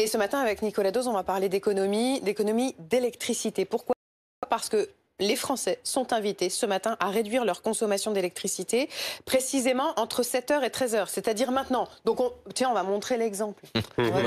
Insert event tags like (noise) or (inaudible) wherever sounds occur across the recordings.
Et ce matin, avec Nicolas Dos, on va parler d'économie, d'économie d'électricité. Pourquoi Parce que les Français sont invités ce matin à réduire leur consommation d'électricité, précisément entre 7h et 13h, c'est-à-dire maintenant. Donc, on, tiens, on va montrer l'exemple. (laughs) On, va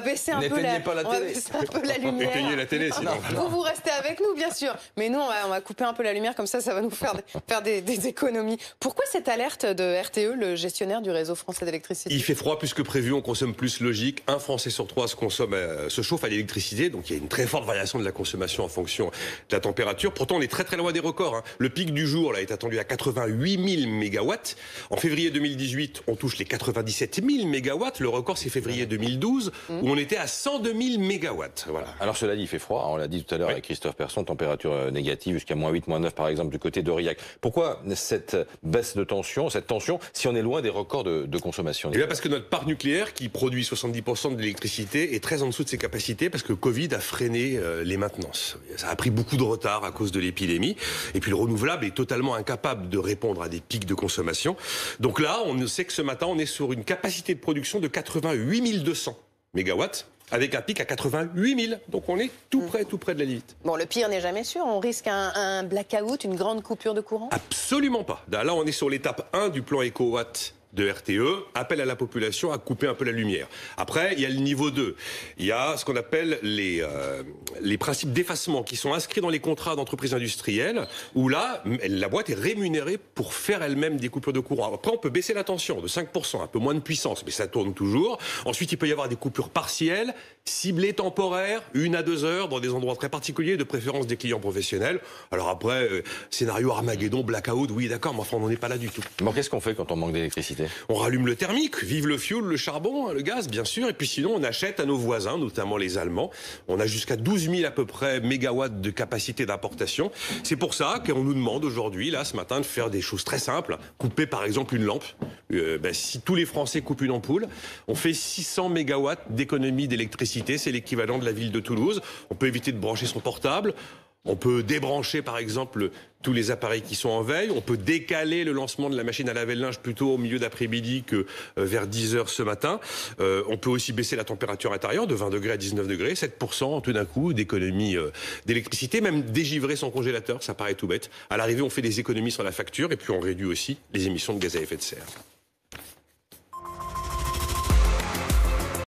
baisser, un, peu la, (laughs) lumière. Vous, vous restez avec nous, bien sûr. Mais nous, on va, couper un peu la lumière, comme ça, ça va nous faire, faire des, économies. Pourquoi cette alerte de RTE, le gestionnaire du réseau français d'électricité Il fait froid plus que prévu, on consomme plus logique. Un Français sur trois se, consomme, euh, se chauffe à l'électricité, donc il y a une très forte variation de la consommation en fonction de la température Pourtant, on est très très loin des records. Hein. Le pic du jour là, est attendu à 88 000 mégawatts. En février 2018, on touche les 97 000 mégawatts. Le record, c'est février 2012, mm. où on était à 102 000 mégawatts. Voilà. Alors cela dit, il fait froid. Hein. On l'a dit tout à l'heure avec Christophe Persson, température euh, négative jusqu'à moins 8, moins 9 par exemple du côté d'Aurillac. Pourquoi cette baisse de tension, cette tension, si on est loin des records de, consommation Et eh parce que notre parc nucléaire, qui produit 70% de l'électricité, est très en dessous de ses capacités parce que Covid a freiné euh, les maintenances. Ça a pris beaucoup de retard à cause de l'épidémie. Et puis le renouvelable est totalement incapable de répondre à des pics de consommation. Donc là, on sait que ce matin, on est sur une capacité de production de 88 200 mégawatts avec un pic à 88 000. Donc on est tout mm. près, tout près de la limite. Bon, le pire n'est jamais sûr. On risque un, un, blackout, une grande coupure de courant Absolument pas. Là, on est sur l'étape 1 du plan EcoWatt de RTE appelle à la population à couper un peu la lumière. Après, il y a le niveau 2. Il y a ce qu'on appelle les, euh, les principes d'effacement qui sont inscrits dans les contrats d'entreprises industrielles, où là, la boîte est rémunérée pour faire elle-même des coupures de courant. Après, on peut baisser la tension de 5%, un peu moins de puissance, mais ça tourne toujours. Ensuite, il peut y avoir des coupures partielles, ciblées temporaires, une à deux heures, dans des endroits très particuliers, de préférence des clients professionnels. Alors après, euh, scénario Armageddon, blackout, oui d'accord, mais enfin, on n'en est pas là du tout. Mais qu'est-ce qu'on fait quand on manque d'électricité on rallume le thermique, vive le fioul, le charbon, hein, le gaz, bien sûr. Et puis sinon, on achète à nos voisins, notamment les Allemands. On a jusqu'à 12 000 à peu près mégawatts de capacité d'importation. C'est pour ça qu'on nous demande aujourd'hui, là, ce matin, de faire des choses très simples. Couper, par exemple, une lampe. Euh, ben, si tous les Français coupent une ampoule, on fait 600 mégawatts d'économie d'électricité. C'est l'équivalent de la ville de Toulouse. On peut éviter de brancher son portable. On peut débrancher, par exemple, tous les appareils qui sont en veille. On peut décaler le lancement de la machine à laver le linge plutôt au milieu d'après-midi que euh, vers 10 heures ce matin. Euh, on peut aussi baisser la température intérieure de 20 degrés à 19 degrés, 7% tout d'un coup d'économie euh, d'électricité, même dégivrer son congélateur, ça paraît tout bête. À l'arrivée, on fait des économies sur la facture et puis on réduit aussi les émissions de gaz à effet de serre.